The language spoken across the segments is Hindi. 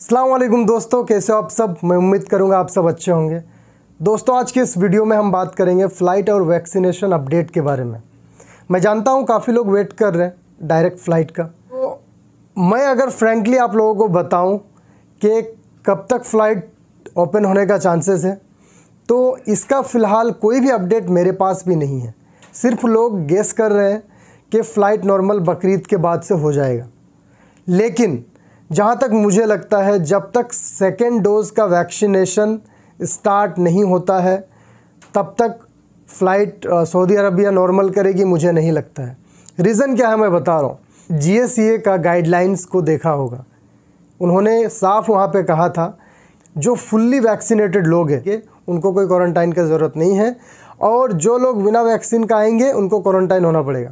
अल्लाम दोस्तों कैसे हो आप सब मैं उम्मीद करूँगा आप सब अच्छे होंगे दोस्तों आज के इस वीडियो में हम बात करेंगे फ़्लाइट और वैक्सीनेशन अपडेट के बारे में मैं जानता हूँ काफ़ी लोग वेट कर रहे हैं डायरेक्ट फ़्लाइट का तो मैं अगर फ्रेंकली आप लोगों को बताऊँ कि कब तक फ़्लाइट ओपन होने का चांसेस है तो इसका फ़िलहाल कोई भी अपडेट मेरे पास भी नहीं है सिर्फ लोग गेस कर रहे हैं कि फ़्लाइट नॉर्मल बकरीद के बाद से हो जाएगा लेकिन जहाँ तक मुझे लगता है जब तक सेकेंड डोज़ का वैक्सीनेशन स्टार्ट नहीं होता है तब तक फ़्लाइट सऊदी अरबिया नॉर्मल करेगी मुझे नहीं लगता है रीज़न क्या है मैं बता रहा हूँ जी e का गाइडलाइंस को देखा होगा उन्होंने साफ वहाँ पे कहा था जो फुल्ली वैक्सीनेटेड लोग हैं उनको कोई क्वारंटाइन की ज़रूरत नहीं है और जो लोग बिना वैक्सीन का आएंगे उनको क्वारंटाइन होना पड़ेगा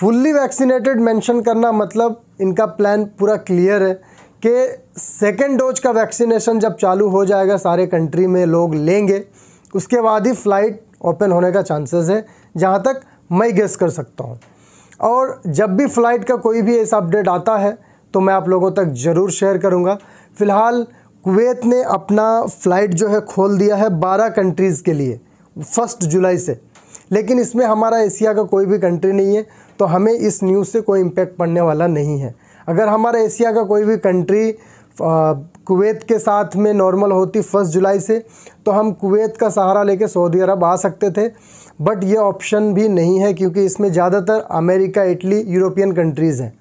फुल्ली वैक्सीनेटेड मेंशन करना मतलब इनका प्लान पूरा क्लियर है कि सेकेंड डोज का वैक्सीनेशन जब चालू हो जाएगा सारे कंट्री में लोग लेंगे उसके बाद ही फ़्लाइट ओपन होने का चांसेस है जहाँ तक मैं गेस कर सकता हूँ और जब भी फ़्लाइट का कोई भी ऐसा अपडेट आता है तो मैं आप लोगों तक ज़रूर शेयर करूँगा फ़िलहाल कुवैत ने अपना फ़्लाइट जो है खोल दिया है बारह कंट्रीज़ के लिए फर्स्ट जुलाई से लेकिन इसमें हमारा एशिया का कोई भी कंट्री नहीं है तो हमें इस न्यूज़ से कोई इम्पेक्ट पड़ने वाला नहीं है अगर हमारा एशिया का कोई भी कंट्री कुवैत के साथ में नॉर्मल होती फर्स्ट जुलाई से तो हम कुवैत का सहारा लेके सऊदी अरब आ सकते थे बट ये ऑप्शन भी नहीं है क्योंकि इसमें ज़्यादातर अमेरिका इटली यूरोपियन कंट्रीज़ हैं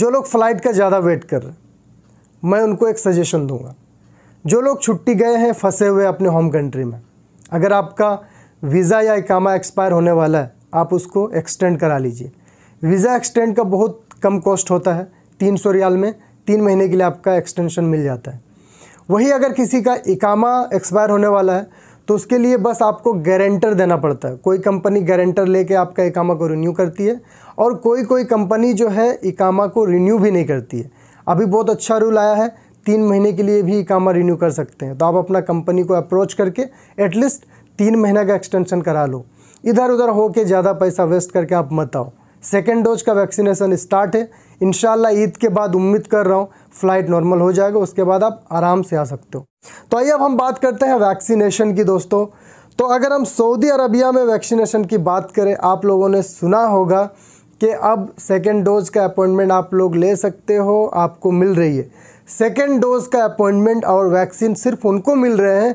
जो लोग फ़्लाइट का ज़्यादा वेट कर रहे मैं उनको एक सजेशन दूंगा जो लोग छुट्टी गए हैं फंसे हुए अपने होम कंट्री में अगर आपका वीज़ा या इकामा एक्सपायर होने वाला है आप उसको एक्सटेंड करा लीजिए वीज़ा एक्सटेंड का बहुत कम कॉस्ट होता है तीन सौ रियाल में तीन महीने के लिए आपका एक्सटेंशन मिल जाता है वही अगर किसी का इकामा एक्सपायर होने वाला है तो उसके लिए बस आपको गारंटर देना पड़ता है कोई कंपनी गारंटर लेके आपका इकामा को रिन्यू करती है और कोई कोई कंपनी जो है इकामा को रिन्यू भी नहीं करती है अभी बहुत अच्छा रूल आया है तीन महीने के लिए भी इकामा रिन्यू कर सकते हैं तो आप अपना कंपनी को अप्रोच करके एटलीस्ट तीन महीने का एक्सटेंशन करा लो इधर उधर होके ज़्यादा पैसा वेस्ट करके आप मत आओ सेकेंड डोज का वैक्सीनेशन स्टार्ट है इनशाला ईद के बाद उम्मीद कर रहा हूँ फ्लाइट नॉर्मल हो जाएगा उसके बाद आप आराम से आ सकते हो तो आइए अब हम बात करते हैं वैक्सीनेशन की दोस्तों तो अगर हम सऊदी अरबिया में वैक्सीनेशन की बात करें आप लोगों ने सुना होगा कि अब सेकेंड डोज का अपॉइंटमेंट आप लोग ले सकते हो आपको मिल रही है सेकेंड डोज का अपॉइंटमेंट और वैक्सीन सिर्फ उनको मिल रहे हैं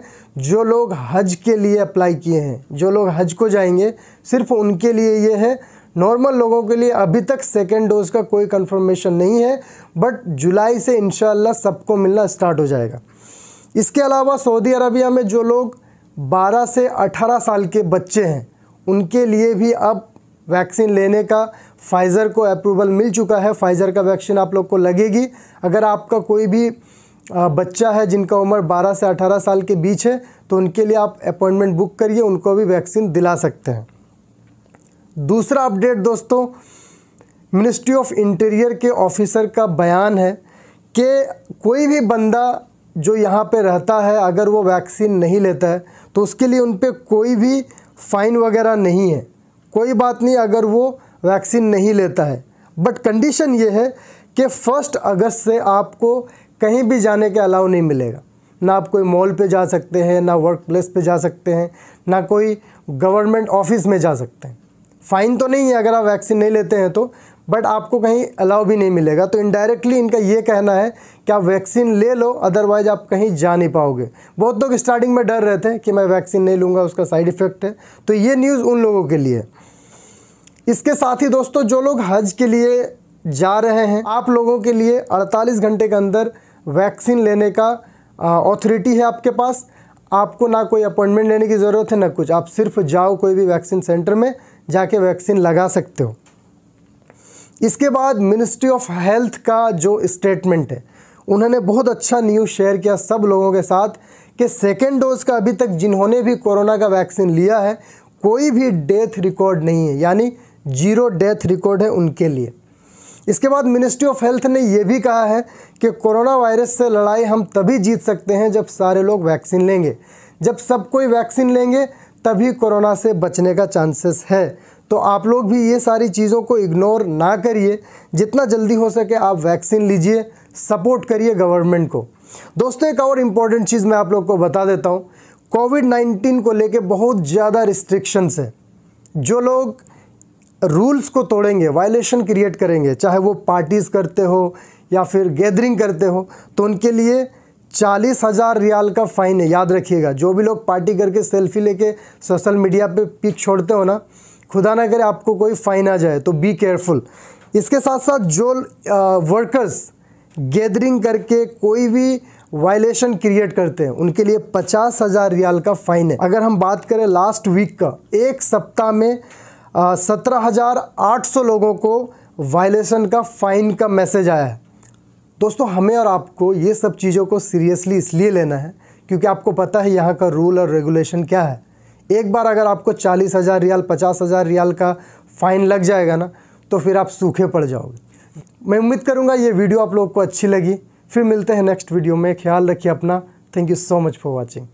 जो लोग हज के लिए अप्लाई किए हैं जो लोग हज को जाएंगे सिर्फ उनके लिए ये है नॉर्मल लोगों के लिए अभी तक सेकेंड डोज का कोई कन्फर्मेशन नहीं है बट जुलाई से इन सबको मिलना स्टार्ट हो जाएगा इसके अलावा सऊदी अरबिया में जो लोग 12 से 18 साल के बच्चे हैं उनके लिए भी अब वैक्सीन लेने का फाइज़र को अप्रूवल मिल चुका है फाइज़र का वैक्सीन आप लोग को लगेगी अगर आपका कोई भी बच्चा है जिनका उम्र 12 से 18 साल के बीच है तो उनके लिए आप अपॉइंटमेंट बुक करिए उनको भी वैक्सीन दिला सकते हैं दूसरा अपडेट दोस्तों मिनिस्ट्री ऑफ इंटीरियर के ऑफिसर का बयान है कि कोई भी बंदा जो यहाँ पे रहता है अगर वो वैक्सीन नहीं लेता है तो उसके लिए उन पर कोई भी फ़ाइन वगैरह नहीं है कोई बात नहीं अगर वो वैक्सीन नहीं लेता है बट कंडीशन ये है कि फ़र्स्ट अगस्त से आपको कहीं भी जाने के अलाव नहीं मिलेगा ना आप कोई मॉल पे जा सकते हैं ना वर्क प्लेस पर जा सकते हैं ना कोई गवर्नमेंट ऑफिस में जा सकते हैं फ़ाइन तो नहीं है अगर आप वैक्सीन नहीं लेते हैं तो बट आपको कहीं अलाउ भी नहीं मिलेगा तो इनडायरेक्टली इनका ये कहना है कि आप वैक्सीन ले लो अदरवाइज आप कहीं जा नहीं पाओगे बहुत लोग स्टार्टिंग में डर रहे थे कि मैं वैक्सीन नहीं लूँगा उसका साइड इफ़ेक्ट है तो ये न्यूज़ उन लोगों के लिए इसके साथ ही दोस्तों जो लोग हज के लिए जा रहे हैं आप लोगों के लिए 48 घंटे के अंदर वैक्सीन लेने का ऑथोरिटी है आपके पास आपको ना कोई अपॉइंटमेंट लेने की ज़रूरत है ना कुछ आप सिर्फ जाओ कोई भी वैक्सीन सेंटर में जाके वैक्सीन लगा सकते हो इसके बाद मिनिस्ट्री ऑफ हेल्थ का जो स्टेटमेंट है उन्होंने बहुत अच्छा न्यूज़ शेयर किया सब लोगों के साथ कि सेकेंड डोज का अभी तक जिन्होंने भी कोरोना का वैक्सीन लिया है कोई भी डेथ रिकॉर्ड नहीं है यानी जीरो डेथ रिकॉर्ड है उनके लिए इसके बाद मिनिस्ट्री ऑफ हेल्थ ने यह भी कहा है कि कोरोना वायरस से लड़ाई हम तभी जीत सकते हैं जब सारे लोग वैक्सीन लेंगे जब सब कोई वैक्सीन लेंगे तभी कोरोना से बचने का चांसेस है तो आप लोग भी ये सारी चीज़ों को इग्नोर ना करिए जितना जल्दी हो सके आप वैक्सीन लीजिए सपोर्ट करिए गवर्नमेंट को दोस्तों एक और इम्पॉर्टेंट चीज़ मैं आप लोग को बता देता हूँ कोविड नाइन्टीन को लेके बहुत ज़्यादा रिस्ट्रिक्शंस है जो लोग रूल्स को तोड़ेंगे वायलेशन क्रिएट करेंगे चाहे वो पार्टीज़ करते हो या फिर गैदरिंग करते हो तो उनके लिए चालीस हज़ार रियाल का फ़ाइन है याद रखिएगा जो भी लोग पार्टी करके सेल्फी लेके सोशल मीडिया पे पिक छोड़ते हो ना खुदा ना करे आपको कोई फ़ाइन आ जाए तो बी केयरफुल इसके साथ साथ जो वर्कर्स गैदरिंग करके कोई भी वायलेशन क्रिएट करते हैं उनके लिए पचास हज़ार रियाल का फ़ाइन है अगर हम बात करें लास्ट वीक का एक सप्ताह में सत्रह हज़ार आठ सौ लोगों को वायलेशन का फ़ाइन का मैसेज आया है दोस्तों हमें और आपको ये सब चीज़ों को सीरियसली इसलिए लेना है क्योंकि आपको पता है यहाँ का रूल और रेगुलेशन क्या है एक बार अगर आपको चालीस हज़ार रियाल पचास हज़ार रियाल का फ़ाइन लग जाएगा ना तो फिर आप सूखे पड़ जाओगे मैं उम्मीद करूँगा ये वीडियो आप लोगों को अच्छी लगी फिर मिलते हैं नेक्स्ट वीडियो में ख्याल रखिए अपना thank you so much for watching